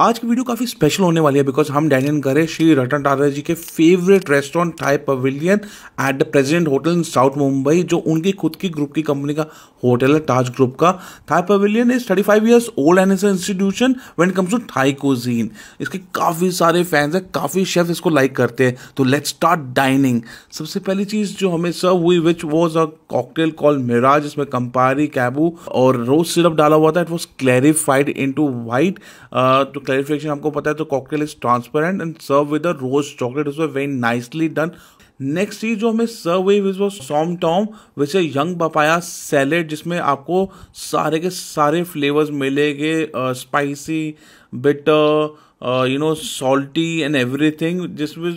आज की वीडियो काफ़ी स्पेशल होने वाली है बिकॉज हम डाइन करें श्री रतन टाटा जी के favourite restaurant Thai Pavilion at the President hotel in South Mumbai जो उनकी खुद की ग्रुप की कंपनी का होटल है ताज ग्रुप का Thai Pavilion is thirty five years old and is institution when comes to Thai cuisine इसके काफ़ी सारे फैंस हैं काफ़ी शेफ इसको लाइक करते हैं तो लेट स्टार्ट डाइनिंग सबसे पहली चीज़ जो हमें सर्व हुई which was a cocktail call Mirage इसमें कंपारी कैबू और रोज सिरप डाला हुआ था it was clarified into white तो क्लैरिफिकेशन आपको पता है तो cocktail is transparent and serve with rose chocolate is very nicely done next चीज जो हमें सर्व हुई which was som tam which a young papaya salad जिसमें आपको सारे के सारे फ्लेवर्स मिलेंगे spicy bitter you know salty and everything this was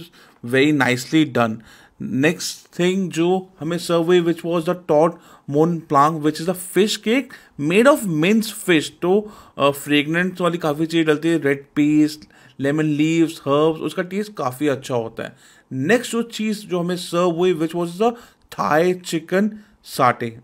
very nicely done next thing जो हमें serve which was the tod mun pla which is the fish cake made of mince fish तो fragrance uh, वाली काफ़ी चीज़ डलती है red peas lemon leaves herbs उसका taste काफ़ी अच्छा होता है नेक्स्ट जो चीज़ जो हमें सर्व हुई which was the Thai chicken satay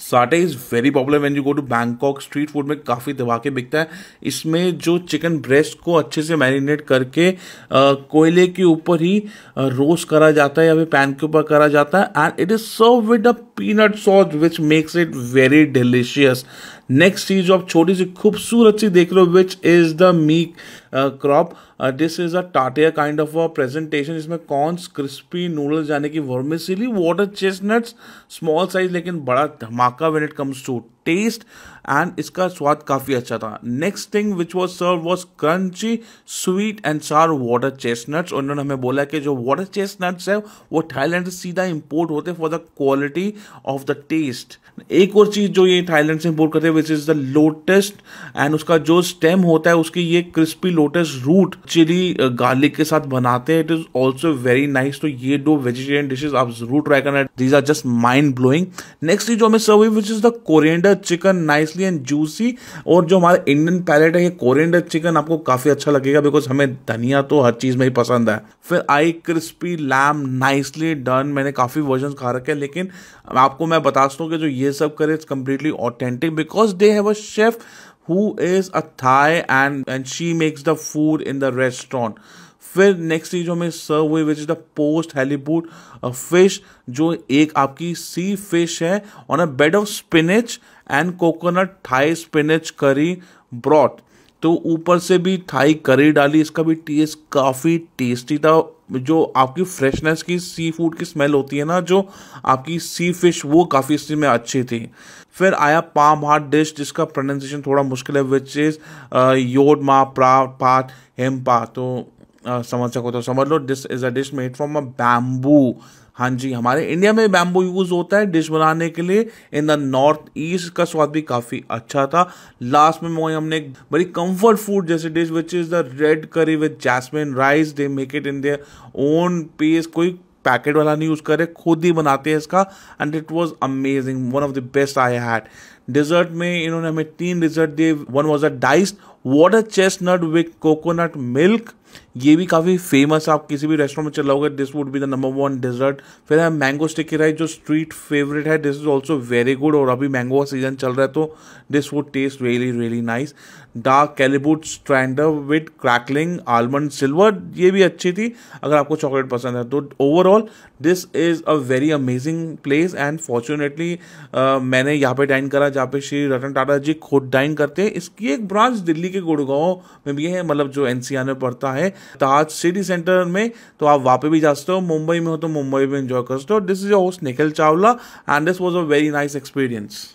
satay is very popular when you go to Bangkok street food में काफ़ी दबा बिकता है इसमें जो चिकन ब्रेस्ट को अच्छे से मैरिनेट करके कोयले के ऊपर ही रोस्ट करा जाता है या फिर पैन के ऊपर करा जाता है and it is serve with a peanut sauce which makes it very delicious next चीज़ जो आप छोटी सी खूबसूरत सी देख रहे हो which is the mee krob this is a टाटिया काइंड ऑफ अ प्रेजेंटेशन इसमें कॉर्न्स क्रिस्पी नूडल्स यानी कि vermicelli water chestnuts small size लेकिन बड़ा धमाका when it comes to taste and इसका स्वाद काफ़ी अच्छा था next thing which was serve was crunchy sweet and sour water chestnuts उन्होंने हमें बोला कि जो वाटर चेस्टनट्स है वो थाईलैंड से सीधा इम्पोर्ट होते for the quality of the taste एक और चीज़ जो ये थाईलैंड से इम्पोर्ट करते हैं which is the lotus and उसका जो स्टेम होता है उसकी ये crispy lotus root chilli garlic के साथ बनाते हैं it is also very nice तो ये दो वेजिटेरियन डिशेज आप जरूर ट्राई करना these are just mind blowing next चीज जो हमें सर्व हुई which is the coriander chicken nicely and juicy और जो हमारा इंडियन पैलेट है ये कोरिएंडर चिकन आपको काफ़ी अच्छा लगेगा बिकॉज हमें धनिया तो हर चीज़ में ही पसंद है फिर आई क्रिस्पी लैम नाइसली डन मैंने काफ़ी वर्जन खा रखे हैं लेकिन आपको मैं बता सकता कि जो ये सब करे it's completely authentic because they have a chef who is a Thai and and she makes the food in the restaurant फिर नेक्स्ट चीज हमें सर्व हुई which is the poached halibut fish जो एक आपकी सी फिश है on a bed of spinach and coconut Thai spinach curry broth तो ऊपर से भी थाई करी डाली इसका भी टेस्ट काफ़ी टेस्टी था जो आपकी फ्रेशनेस की सी फूड की स्मेल होती है ना जो आपकी सी फिश वो काफ़ी इसी में अच्छी थी फिर आया पाम हार्ट डिश जिसका प्रोनाउंसिएशन थोड़ा मुश्किल है विच इज़ योड मा प्रा पाथ हेम पा तो समझ सको तो समझ लो this is a dish made from a bamboo हाँ जी हमारे इंडिया में बैम्बू यूज़ होता है डिश बनाने के लिए इन द नॉर्थ ईस्ट का स्वाद भी काफ़ी अच्छा था लास्ट में वहीं हमने एक बड़ी कंफर्ट फूड जैसे dish which is the red curry with jasmine rice they make it in their own paste कोई पैकेट वाला नहीं यूज़ करे खुद ही बनाते हैं इसका and it was amazing one of the best I had dessert में इन्होंने हमें तीन डिजर्ट दिए one was a diced water chestnut with coconut milk ये भी काफ़ी फेमस आप किसी भी रेस्टोरेंट में चलाओगे this would be the number one dessert फिर है मैंगो स्टिकी राइस जो स्ट्रीट फेवरेट है this is also very good और अभी मैंगो का सीजन चल रहा है तो this would taste really really nice dark Callebaut स्ट्रैंडर विथ क्रैकलिंग आलमंड सिल्वर ये भी अच्छी थी अगर आपको चॉकलेट पसंद है तो overall this is a very amazing place and fortunately मैंने यहाँ पे डाइन करा जहाँ पे श्री रतन टाटा जी खुद डाइन करते हैं इसकी एक ब्रांच दिल्ली के गुड़गांव में भी है मतलब जो एनसीआर में पड़ता है ताज सिटी सेंटर में तो आप वहाँ पे भी जा सकते हो मुंबई में हो तो मुंबई में इंजॉय कर सकते हो this is your host Nikhil Chawla and this was a very nice experience